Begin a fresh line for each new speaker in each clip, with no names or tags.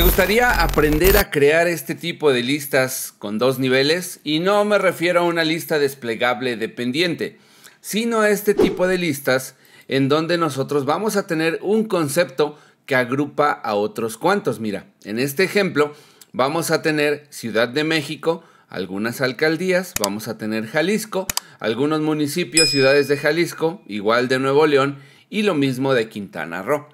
Me gustaría aprender a crear este tipo de listas con dos niveles? Y no me refiero a una lista desplegable dependiente, sino a este tipo de listas en donde nosotros vamos a tener un concepto que agrupa a otros cuantos. Mira, en este ejemplo vamos a tener Ciudad de México, algunas alcaldías, vamos a tener Jalisco, algunos municipios, ciudades de Jalisco, igual de Nuevo León y lo mismo de Quintana Roo.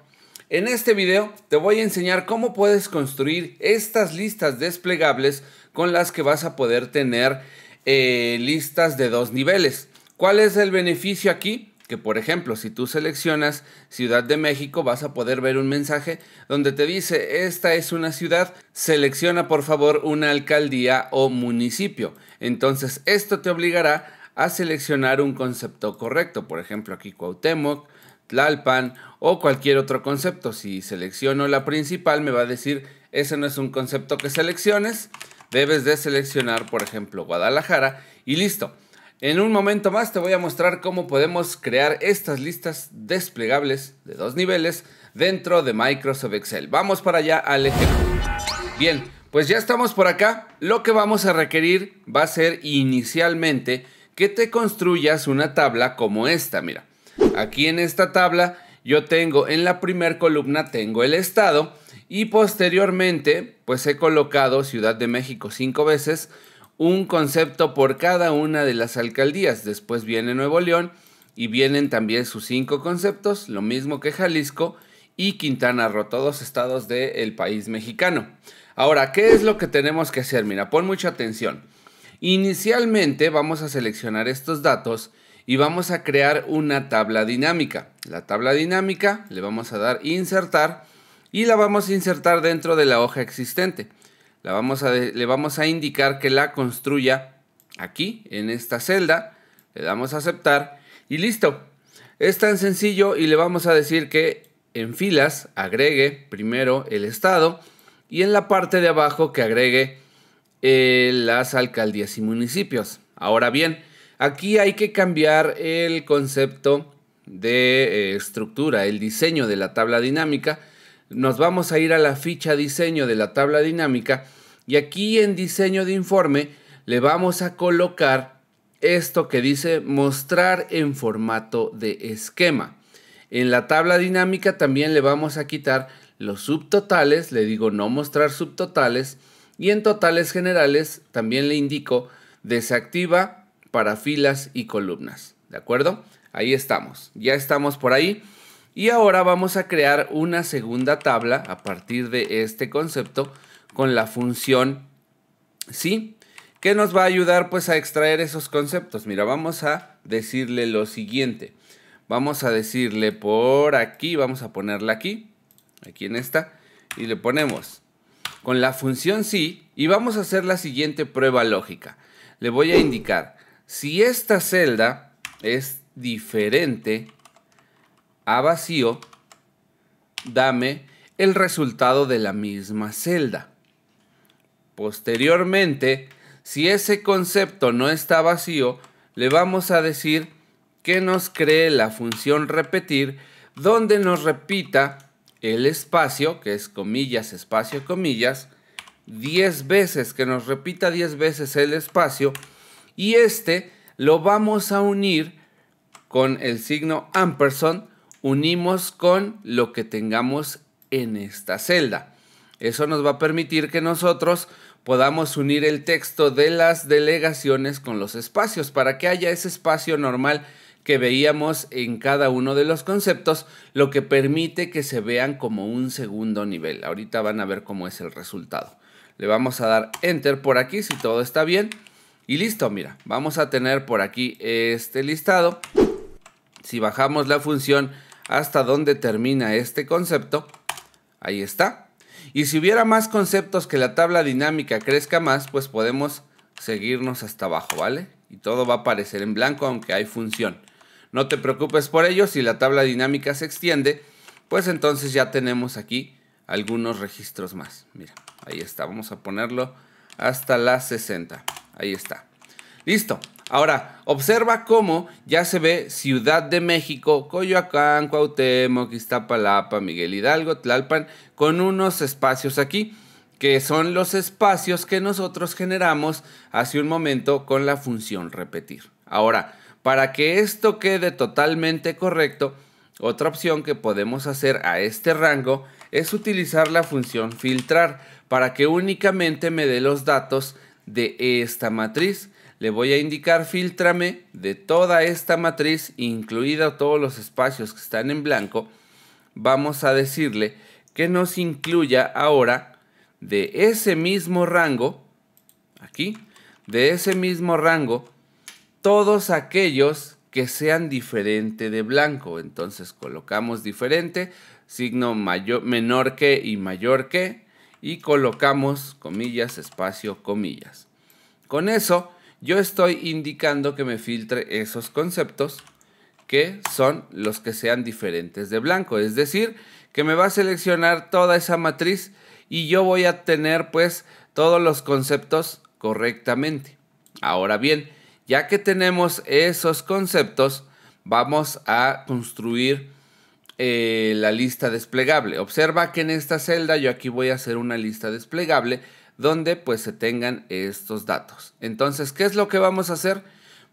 En este video te voy a enseñar cómo puedes construir estas listas desplegables con las que vas a poder tener eh, listas de dos niveles. ¿Cuál es el beneficio aquí? Que por ejemplo, si tú seleccionas Ciudad de México, vas a poder ver un mensaje donde te dice, esta es una ciudad, selecciona por favor una alcaldía o municipio. Entonces, esto te obligará a seleccionar un concepto correcto. Por ejemplo, aquí Cuauhtémoc, Tlalpan o cualquier otro concepto. Si selecciono la principal me va a decir, ese no es un concepto que selecciones, debes de seleccionar, por ejemplo, Guadalajara y listo. En un momento más te voy a mostrar cómo podemos crear estas listas desplegables de dos niveles dentro de Microsoft Excel. Vamos para allá al ejemplo. Bien, pues ya estamos por acá. Lo que vamos a requerir va a ser inicialmente que te construyas una tabla como esta, mira. Aquí en esta tabla yo tengo en la primera columna tengo el estado y posteriormente pues he colocado Ciudad de México cinco veces, un concepto por cada una de las alcaldías. Después viene Nuevo León y vienen también sus cinco conceptos, lo mismo que Jalisco y Quintana Roo, todos estados del país mexicano. Ahora, ¿qué es lo que tenemos que hacer? Mira, pon mucha atención. Inicialmente vamos a seleccionar estos datos y vamos a crear una tabla dinámica. La tabla dinámica le vamos a dar insertar y la vamos a insertar dentro de la hoja existente. La vamos a, le vamos a indicar que la construya aquí en esta celda. Le damos a aceptar y listo. Es tan sencillo y le vamos a decir que en filas agregue primero el estado y en la parte de abajo que agregue eh, las alcaldías y municipios. Ahora bien, Aquí hay que cambiar el concepto de eh, estructura, el diseño de la tabla dinámica. Nos vamos a ir a la ficha diseño de la tabla dinámica y aquí en diseño de informe le vamos a colocar esto que dice mostrar en formato de esquema. En la tabla dinámica también le vamos a quitar los subtotales, le digo no mostrar subtotales y en totales generales también le indico desactiva para filas y columnas. ¿De acuerdo? Ahí estamos. Ya estamos por ahí. Y ahora vamos a crear una segunda tabla a partir de este concepto con la función sí, que nos va a ayudar pues a extraer esos conceptos. Mira, vamos a decirle lo siguiente. Vamos a decirle por aquí, vamos a ponerla aquí, aquí en esta, y le ponemos con la función sí y vamos a hacer la siguiente prueba lógica. Le voy a indicar si esta celda es diferente a vacío, dame el resultado de la misma celda. Posteriormente, si ese concepto no está vacío, le vamos a decir que nos cree la función repetir donde nos repita el espacio, que es comillas, espacio, comillas, 10 veces, que nos repita 10 veces el espacio y este lo vamos a unir con el signo ampersand, unimos con lo que tengamos en esta celda. Eso nos va a permitir que nosotros podamos unir el texto de las delegaciones con los espacios para que haya ese espacio normal que veíamos en cada uno de los conceptos, lo que permite que se vean como un segundo nivel. Ahorita van a ver cómo es el resultado. Le vamos a dar enter por aquí si todo está bien. Y listo, mira, vamos a tener por aquí este listado. Si bajamos la función hasta donde termina este concepto, ahí está. Y si hubiera más conceptos que la tabla dinámica crezca más, pues podemos seguirnos hasta abajo, ¿vale? Y todo va a aparecer en blanco aunque hay función. No te preocupes por ello, si la tabla dinámica se extiende, pues entonces ya tenemos aquí algunos registros más. Mira, ahí está, vamos a ponerlo hasta las 60. Ahí está. Listo. Ahora, observa cómo ya se ve Ciudad de México, Coyoacán, Cuauhtémoc, Iztapalapa, Miguel Hidalgo, Tlalpan, con unos espacios aquí, que son los espacios que nosotros generamos hace un momento con la función repetir. Ahora, para que esto quede totalmente correcto, otra opción que podemos hacer a este rango es utilizar la función filtrar para que únicamente me dé los datos de esta matriz. Le voy a indicar filtrame de toda esta matriz, incluida todos los espacios que están en blanco. Vamos a decirle que nos incluya ahora de ese mismo rango, aquí, de ese mismo rango, todos aquellos que sean diferente de blanco. Entonces colocamos diferente, signo mayor, menor que y mayor que, y colocamos comillas, espacio, comillas. Con eso yo estoy indicando que me filtre esos conceptos que son los que sean diferentes de blanco. Es decir, que me va a seleccionar toda esa matriz y yo voy a tener pues todos los conceptos correctamente. Ahora bien, ya que tenemos esos conceptos, vamos a construir eh, la lista desplegable. Observa que en esta celda yo aquí voy a hacer una lista desplegable donde pues se tengan estos datos. Entonces, ¿qué es lo que vamos a hacer?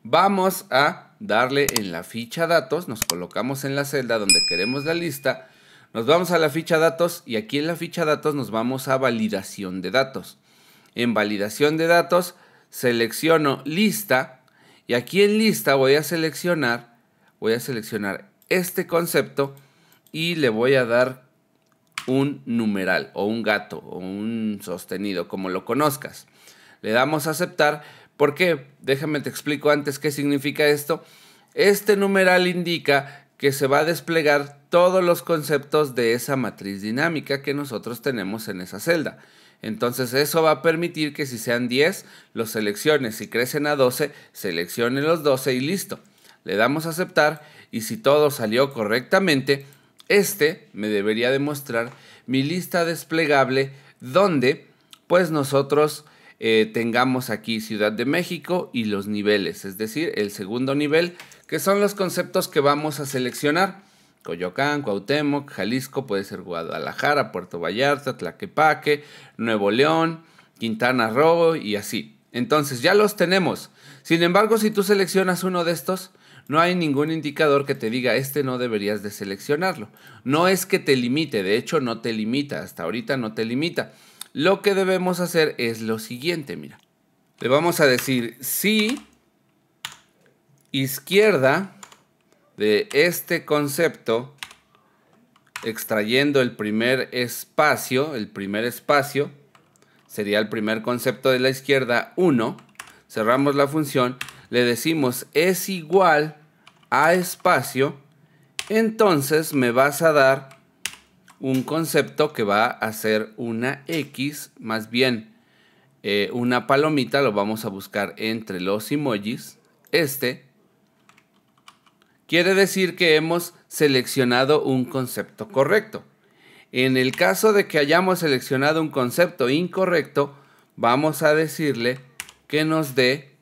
Vamos a darle en la ficha datos, nos colocamos en la celda donde queremos la lista, nos vamos a la ficha datos y aquí en la ficha datos nos vamos a validación de datos. En validación de datos selecciono lista y aquí en lista voy a seleccionar, voy a seleccionar este concepto y le voy a dar un numeral o un gato o un sostenido, como lo conozcas. Le damos a aceptar porque, déjame te explico antes qué significa esto. Este numeral indica que se va a desplegar todos los conceptos de esa matriz dinámica que nosotros tenemos en esa celda. Entonces eso va a permitir que si sean 10, los selecciones. Si crecen a 12, seleccione los 12 y listo. Le damos a aceptar y si todo salió correctamente, este me debería demostrar mi lista desplegable donde pues nosotros eh, tengamos aquí Ciudad de México y los niveles, es decir, el segundo nivel, que son los conceptos que vamos a seleccionar. Coyoacán, Cuauhtémoc, Jalisco, puede ser Guadalajara, Puerto Vallarta, Tlaquepaque, Nuevo León, Quintana Roo y así. Entonces ya los tenemos. Sin embargo, si tú seleccionas uno de estos, no hay ningún indicador que te diga este no deberías de seleccionarlo. No es que te limite, de hecho no te limita, hasta ahorita no te limita. Lo que debemos hacer es lo siguiente, mira. Le vamos a decir si izquierda de este concepto extrayendo el primer espacio, el primer espacio sería el primer concepto de la izquierda 1, cerramos la función le decimos es igual a espacio, entonces me vas a dar un concepto que va a ser una X, más bien eh, una palomita, lo vamos a buscar entre los emojis, este, quiere decir que hemos seleccionado un concepto correcto. En el caso de que hayamos seleccionado un concepto incorrecto, vamos a decirle que nos dé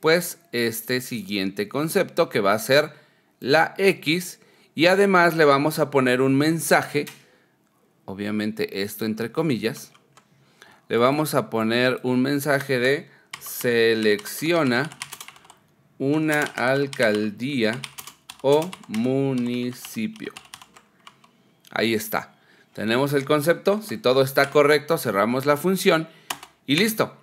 pues este siguiente concepto que va a ser la X y además le vamos a poner un mensaje, obviamente esto entre comillas, le vamos a poner un mensaje de selecciona una alcaldía o municipio. Ahí está. Tenemos el concepto, si todo está correcto cerramos la función y listo.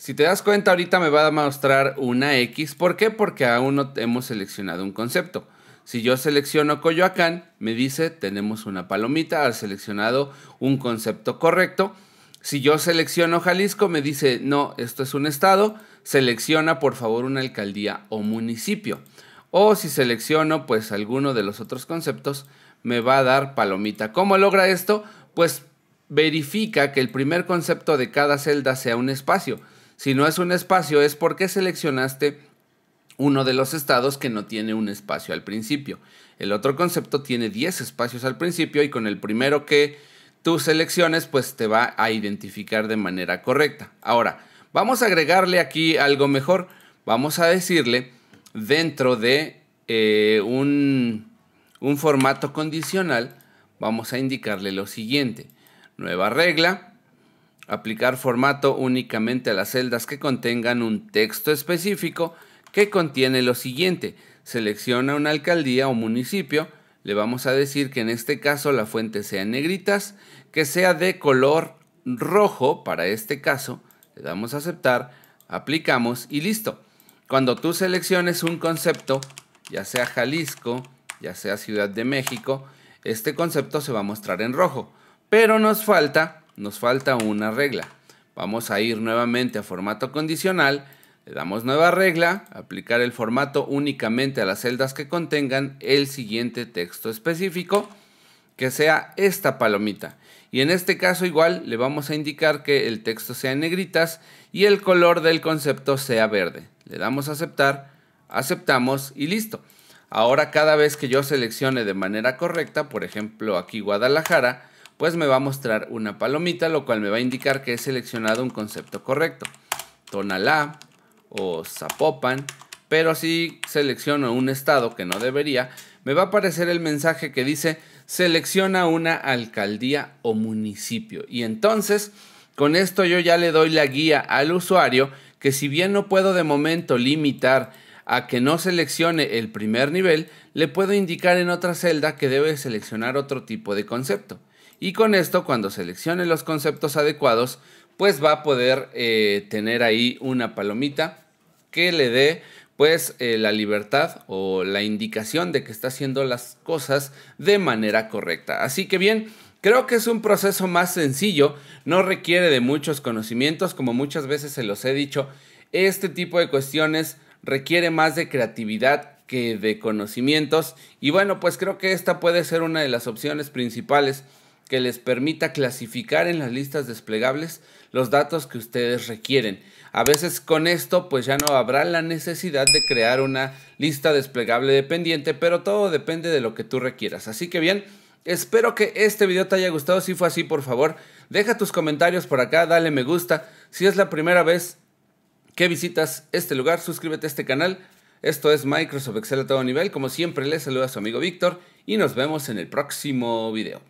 Si te das cuenta, ahorita me va a mostrar una X. ¿Por qué? Porque aún no hemos seleccionado un concepto. Si yo selecciono Coyoacán, me dice tenemos una palomita, ha seleccionado un concepto correcto. Si yo selecciono Jalisco, me dice no, esto es un estado, selecciona por favor una alcaldía o municipio. O si selecciono pues alguno de los otros conceptos, me va a dar palomita. ¿Cómo logra esto? Pues verifica que el primer concepto de cada celda sea un espacio. Si no es un espacio es porque seleccionaste uno de los estados que no tiene un espacio al principio. El otro concepto tiene 10 espacios al principio y con el primero que tú selecciones pues te va a identificar de manera correcta. Ahora, vamos a agregarle aquí algo mejor. Vamos a decirle dentro de eh, un formato condicional, vamos a indicarle lo siguiente. Nueva regla, Aplicar formato únicamente a las celdas que contengan un texto específico que contiene lo siguiente. Selecciona una alcaldía o municipio. Le vamos a decir que en este caso la fuente sea en negritas, que sea de color rojo para este caso. Le damos a aceptar, aplicamos y listo. Cuando tú selecciones un concepto, ya sea Jalisco, ya sea Ciudad de México, este concepto se va a mostrar en rojo. Pero nos falta nos falta una regla. Vamos a ir nuevamente a formato condicional, le damos nueva regla, aplicar el formato únicamente a las celdas que contengan el siguiente texto específico, que sea esta palomita. Y en este caso igual le vamos a indicar que el texto sea en negritas y el color del concepto sea verde. Le damos a aceptar, aceptamos y listo. Ahora cada vez que yo seleccione de manera correcta, por ejemplo aquí Guadalajara, pues me va a mostrar una palomita, lo cual me va a indicar que he seleccionado un concepto correcto. Tonalá o Zapopan, pero si selecciono un estado que no debería, me va a aparecer el mensaje que dice selecciona una alcaldía o municipio. Y entonces, con esto yo ya le doy la guía al usuario que si bien no puedo de momento limitar a que no seleccione el primer nivel, le puedo indicar en otra celda que debe seleccionar otro tipo de concepto. Y con esto, cuando seleccione los conceptos adecuados, pues va a poder eh, tener ahí una palomita que le dé pues eh, la libertad o la indicación de que está haciendo las cosas de manera correcta. Así que bien, creo que es un proceso más sencillo, no requiere de muchos conocimientos, como muchas veces se los he dicho, este tipo de cuestiones requiere más de creatividad que de conocimientos y bueno, pues creo que esta puede ser una de las opciones principales que les permita clasificar en las listas desplegables los datos que ustedes requieren. A veces con esto pues ya no habrá la necesidad de crear una lista desplegable dependiente, pero todo depende de lo que tú requieras. Así que bien, espero que este video te haya gustado. Si fue así, por favor, deja tus comentarios por acá, dale me gusta. Si es la primera vez que visitas este lugar, suscríbete a este canal. Esto es Microsoft Excel a todo nivel. Como siempre, les saluda a su amigo Víctor y nos vemos en el próximo video.